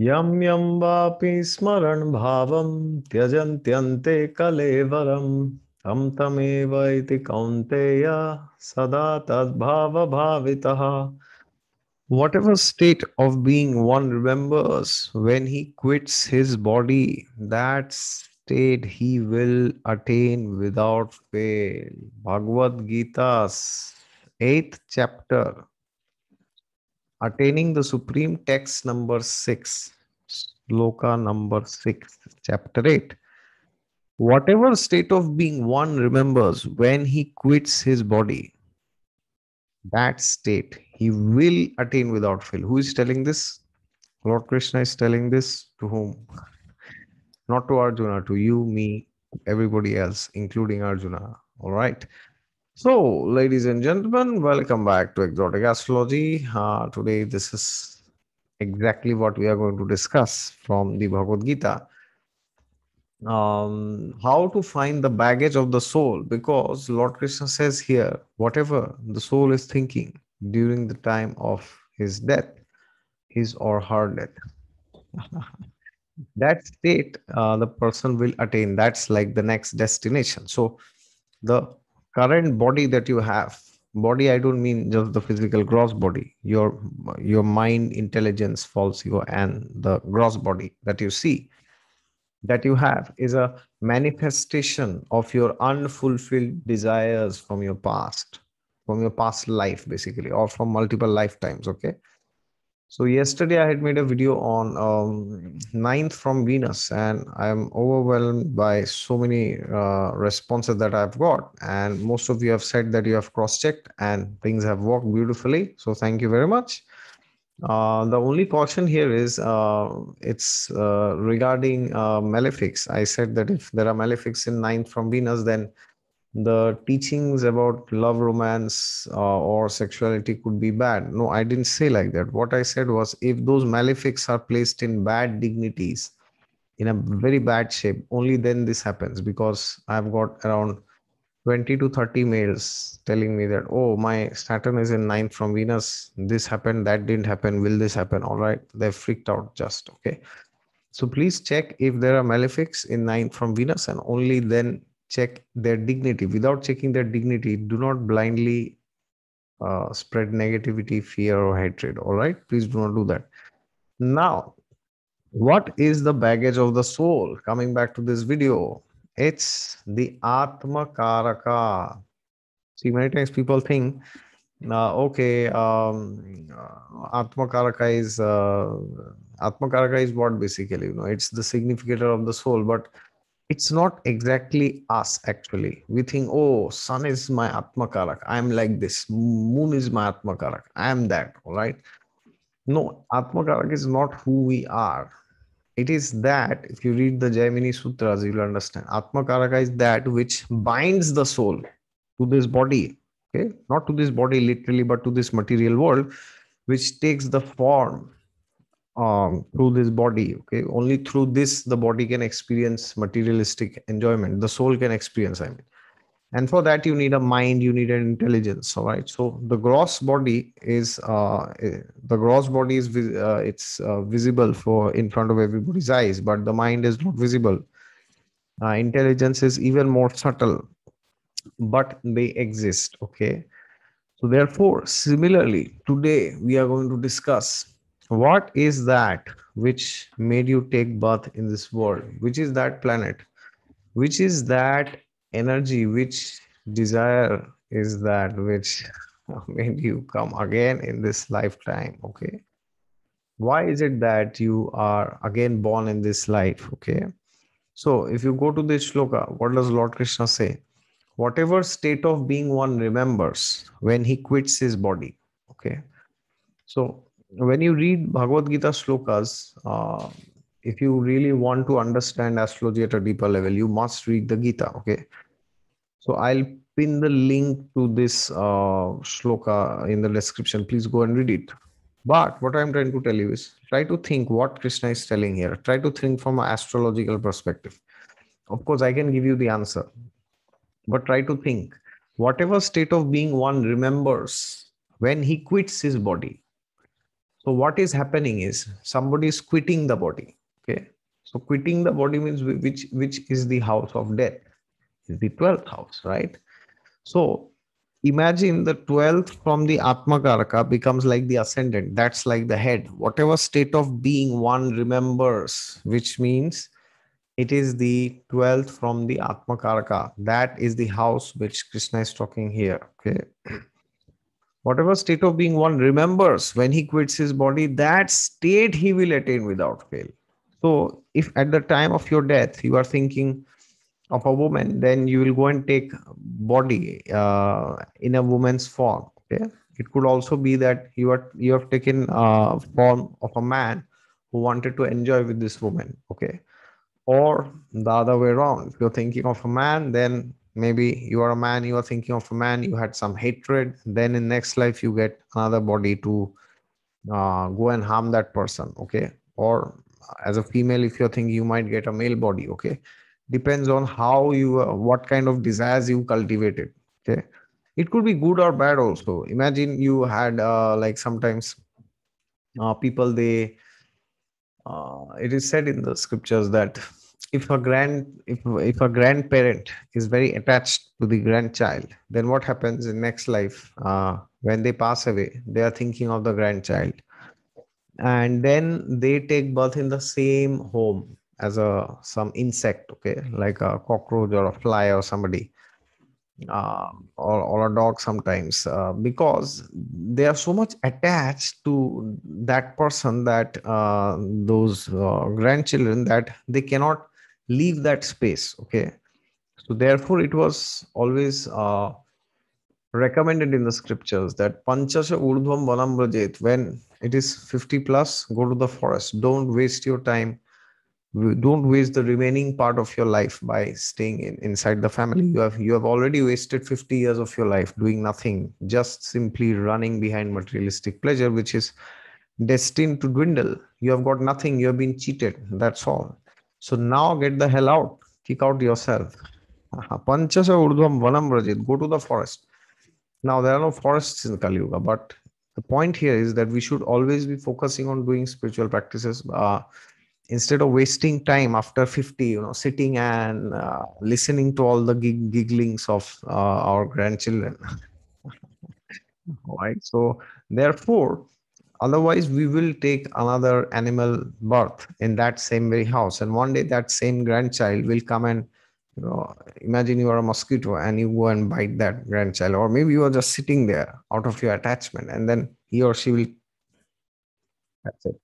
यम यम वापि स्मरण भावम त्यजन्त्यन्ते कलेवरम तम तमेव इति कौन्तेय सदा तद्भाव भावितः Whatever state of being one remembers when he quits his body, that state he will attain without fail. Bhagavad Gita's 8th chapter, attaining the supreme text number 6 sloka number 6 chapter 8 whatever state of being one remembers when he quits his body that state he will attain without fail who is telling this lord krishna is telling this to whom not to arjuna to you me everybody else including arjuna all right so, ladies and gentlemen, welcome back to Exotic Astrology. Uh, today, this is exactly what we are going to discuss from the Bhagavad Gita. Um, how to find the baggage of the soul, because Lord Krishna says here, whatever the soul is thinking during the time of his death, his or her death. that state, uh, the person will attain. That's like the next destination. So, the current body that you have body i don't mean just the physical gross body your your mind intelligence false ego and the gross body that you see that you have is a manifestation of your unfulfilled desires from your past from your past life basically or from multiple lifetimes okay so yesterday I had made a video on um, ninth from Venus and I'm overwhelmed by so many uh, responses that I've got. And most of you have said that you have cross-checked and things have worked beautifully. So thank you very much. Uh, the only caution here is uh, it's uh, regarding uh, malefics. I said that if there are malefics in ninth from Venus, then the teachings about love romance uh, or sexuality could be bad no i didn't say like that what i said was if those malefics are placed in bad dignities in a very bad shape only then this happens because i've got around 20 to 30 males telling me that oh my saturn is in ninth from venus this happened that didn't happen will this happen all right they're freaked out just okay so please check if there are malefics in ninth from venus and only then check their dignity. Without checking their dignity, do not blindly uh, spread negativity, fear, or hatred. All right, please do not do that. Now, what is the baggage of the soul? Coming back to this video, it's the Atma Karaka. See, many times people think, uh, okay, um, uh, Atma Karaka is. Uh, Atma Karaka is what basically, you know, it's the significator of the soul. But it's not exactly us actually we think oh sun is my atmakaraka. i am like this moon is my atmakaraka. i am that all right no atmakaraka is not who we are it is that if you read the jaimini sutras you will understand atmakaraka is that which binds the soul to this body okay not to this body literally but to this material world which takes the form um, through this body okay only through this the body can experience materialistic enjoyment the soul can experience i mean and for that you need a mind you need an intelligence all right so the gross body is uh, eh, the gross body is uh, it's uh, visible for in front of everybody's eyes but the mind is not visible uh, intelligence is even more subtle but they exist okay so therefore similarly today we are going to discuss what is that which made you take birth in this world which is that planet which is that energy which desire is that which made you come again in this lifetime okay why is it that you are again born in this life okay so if you go to this shloka what does lord krishna say whatever state of being one remembers when he quits his body okay so when you read Bhagavad Gita slokas, uh, if you really want to understand astrology at a deeper level, you must read the Gita. Okay. So I'll pin the link to this uh, shloka in the description. Please go and read it. But what I'm trying to tell you is try to think what Krishna is telling here. Try to think from an astrological perspective. Of course, I can give you the answer, but try to think whatever state of being one remembers when he quits his body so what is happening is somebody is quitting the body. Okay. So quitting the body means which which is the house of death? Is the twelfth house, right? So imagine the 12th from the atmakaraka becomes like the ascendant that's like the head whatever state of being one remembers which means it is the 12th from the atmakaraka that is the house which krishna is talking here okay whatever state of being one remembers when he quits his body, that state he will attain without fail. So, if at the time of your death you are thinking of a woman, then you will go and take body uh, in a woman's form. Okay? It could also be that you are you have taken uh, form of a man who wanted to enjoy with this woman. Okay, or the other way around. If you're thinking of a man, then maybe you are a man you are thinking of a man you had some hatred then in next life you get another body to uh, go and harm that person okay or as a female if you're thinking you might get a male body okay depends on how you uh, what kind of desires you cultivated okay it could be good or bad also imagine you had uh, like sometimes uh, people they uh, it is said in the scriptures that if a grand if, if a grandparent is very attached to the grandchild then what happens in next life uh, when they pass away they are thinking of the grandchild and then they take birth in the same home as a some insect okay like a cockroach or a fly or somebody or, uh, or a dog sometimes uh, because they are so much attached to that person that uh, those uh, grandchildren that they cannot leave that space okay so therefore it was always uh, recommended in the scriptures that panchasha urdhvam vanam rajet when it is 50 plus go to the forest don't waste your time don't waste the remaining part of your life by staying in, inside the family you have you have already wasted 50 years of your life doing nothing just simply running behind materialistic pleasure which is destined to dwindle you have got nothing you have been cheated that's all so now get the hell out kick out yourself panchasa urdhvam vanam rajit go to the forest now there are no forests in kali yuga but the point here is that we should always be focusing on doing spiritual practices uh, instead of wasting time after 50 you know sitting and uh, listening to all the gig- gigglings of uh, our grandchildren right so therefore otherwise we will take another animal birth in that same very house and one day that same grandchild will come and you know imagine you are a mosquito and you go and bite that grandchild or maybe you are just sitting there out of your attachment and then he or she will that's it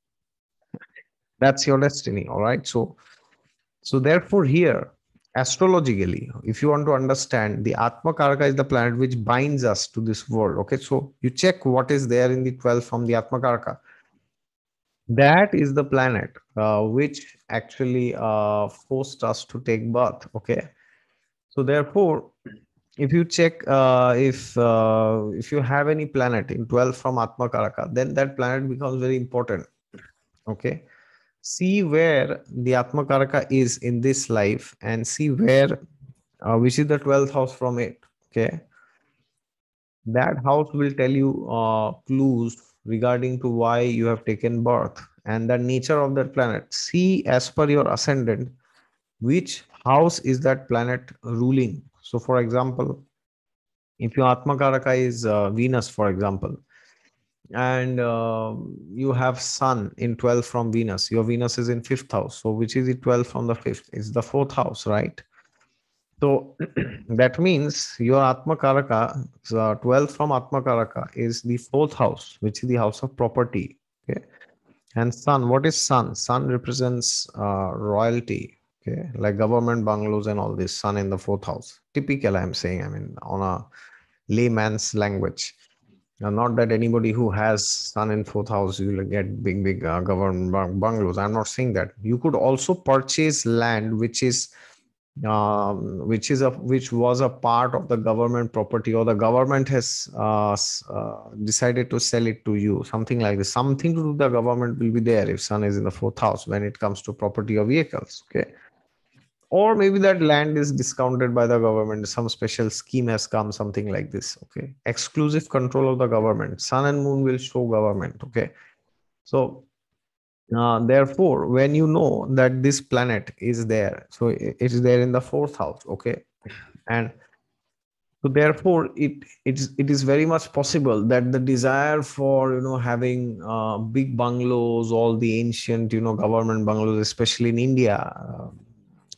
that's your destiny all right so so therefore here astrologically if you want to understand the atma karaka is the planet which binds us to this world okay so you check what is there in the 12 from the atma karaka that is the planet uh, which actually uh, forced us to take birth okay so therefore if you check uh, if uh, if you have any planet in 12 from atma karaka then that planet becomes very important okay see where the Atmakaraka is in this life and see where uh, we see the 12th house from it. Okay. That house will tell you uh, clues regarding to why you have taken birth and the nature of that planet. See as per your ascendant, which house is that planet ruling. So for example, if your Atmakaraka is uh, Venus, for example, and uh, you have sun in 12 from venus your venus is in fifth house so which is the 12 from the fifth it's the fourth house right so that means your atmakaraka so 12 from atmakaraka is the fourth house which is the house of property okay and sun what is sun sun represents uh, royalty okay like government bungalows and all this sun in the fourth house typical i'm saying i mean on a layman's language now, not that anybody who has sun in fourth house will get big, big uh, government bungalows. I'm not saying that. You could also purchase land which is, um, which is a which was a part of the government property or the government has uh, uh, decided to sell it to you. Something like this. Something to do the government will be there if sun is in the fourth house when it comes to property or vehicles. Okay or maybe that land is discounted by the government some special scheme has come something like this okay exclusive control of the government sun and moon will show government okay so uh, therefore when you know that this planet is there so it's there in the fourth house okay and so therefore it it's it is very much possible that the desire for you know having uh, big bungalows all the ancient you know government bungalows especially in india uh,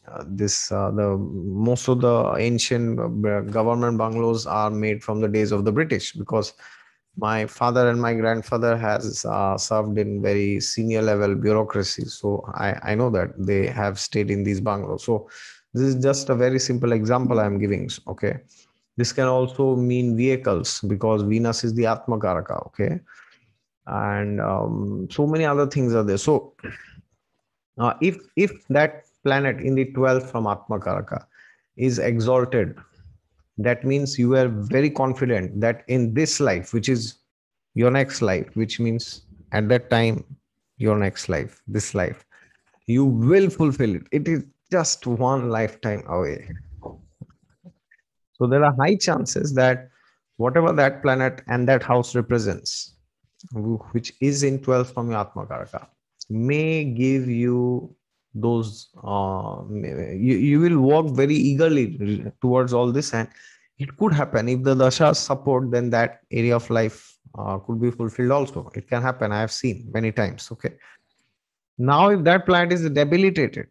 uh, this uh, the most of the ancient uh, government bungalows are made from the days of the British because my father and my grandfather has uh, served in very senior level bureaucracy so I, I know that they have stayed in these bungalows so this is just a very simple example i'm giving okay this can also mean vehicles because venus is the atmakaraka okay and um, so many other things are there so uh, if if that planet in the 12th from Atmakaraka is exalted, that means you are very confident that in this life, which is your next life, which means at that time, your next life, this life, you will fulfill it. It is just one lifetime away. So there are high chances that whatever that planet and that house represents, which is in twelfth from your Atmakaraka, may give you those uh, you, you will walk very eagerly towards all this and it could happen if the dashas support then that area of life uh, could be fulfilled also it can happen i have seen many times okay now if that planet is debilitated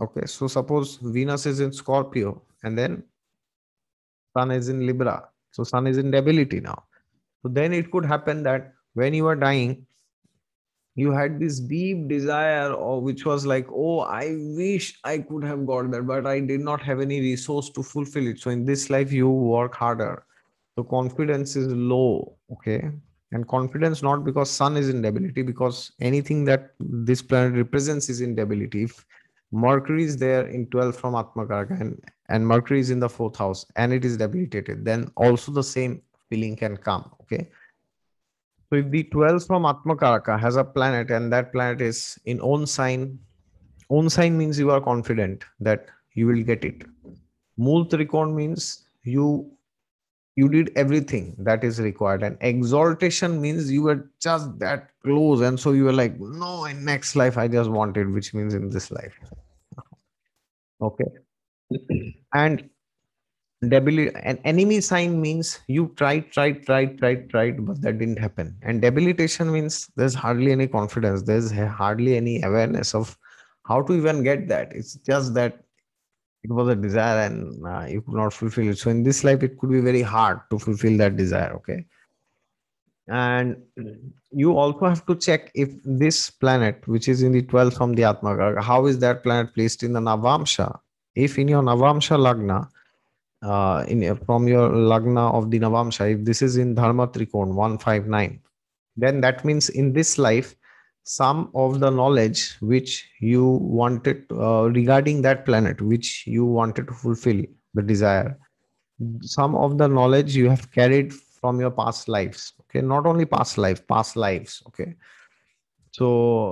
okay so suppose venus is in scorpio and then sun is in libra so sun is in debility now so then it could happen that when you are dying you had this deep desire or which was like oh i wish i could have got that but i did not have any resource to fulfill it so in this life you work harder so confidence is low okay and confidence not because sun is in debility because anything that this planet represents is in debility if mercury is there in 12 from atmakaraka and, and mercury is in the fourth house and it is debilitated then also the same feeling can come okay so if the twelfth from Atmakaraka has a planet and that planet is in own sign, own sign means you are confident that you will get it. Mool Trikon means you you did everything that is required and exaltation means you were just that close and so you were like no in next life i just wanted, which means in this life okay and debil an enemy sign means you tried tried tried tried tried but that didn't happen and debilitation means there's hardly any confidence there's hardly any awareness of how to even get that it's just that it was a desire and uh, you could not fulfill it so in this life it could be very hard to fulfill that desire okay and you also have to check if this planet which is in the 12th from the atma how is that planet placed in the navamsha if in your navamsha lagna uh, in uh, from your lagna of the Navamsha, if this is in Dharma Trikon 159, then that means in this life, some of the knowledge which you wanted uh, regarding that planet, which you wanted to fulfill the desire, some of the knowledge you have carried from your past lives. Okay, not only past life, past lives. Okay, so,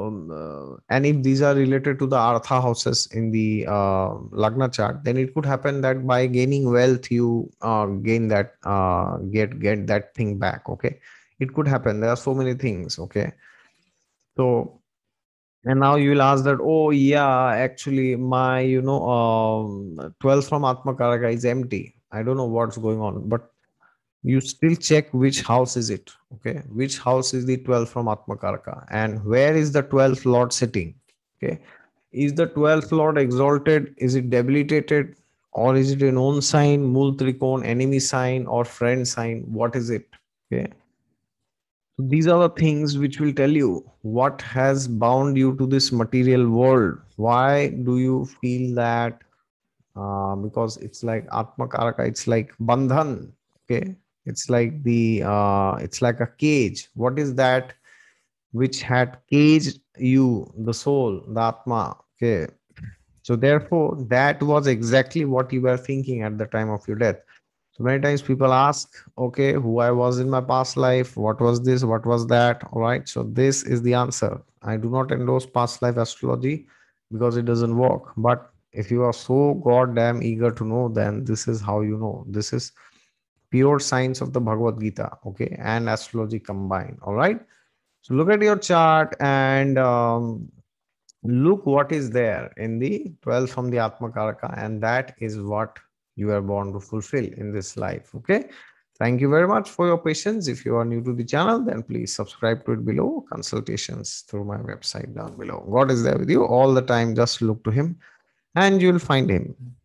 um, uh, and if these are related to the Artha houses in the uh, Lagna chart, then it could happen that by gaining wealth, you uh, gain that, uh, get get that thing back. Okay, it could happen. There are so many things. Okay, so and now you will ask that, oh yeah, actually my you know um, twelve from Atma Karaka is empty. I don't know what's going on, but you still check which house is it okay which house is the 12 from atmakarka and where is the 12th lord sitting okay is the 12th lord exalted is it debilitated or is it an own sign mool trikon enemy sign or friend sign what is it okay so these are the things which will tell you what has bound you to this material world why do you feel that uh, because it's like atmakaraka it's like bandhan okay it's like the uh, it's like a cage what is that which had caged you the soul the atma okay so therefore that was exactly what you were thinking at the time of your death so many times people ask okay who i was in my past life what was this what was that all right so this is the answer i do not endorse past life astrology because it doesn't work but if you are so goddamn eager to know then this is how you know this is pure science of the Bhagavad Gita, okay, and astrology combined. All right. So look at your chart and um, look what is there in the 12 from the Atmakaraka, and that is what you are born to fulfill in this life. Okay. Thank you very much for your patience. If you are new to the channel, then please subscribe to it below. Consultations through my website down below. God is there with you all the time. Just look to Him and you'll find Him.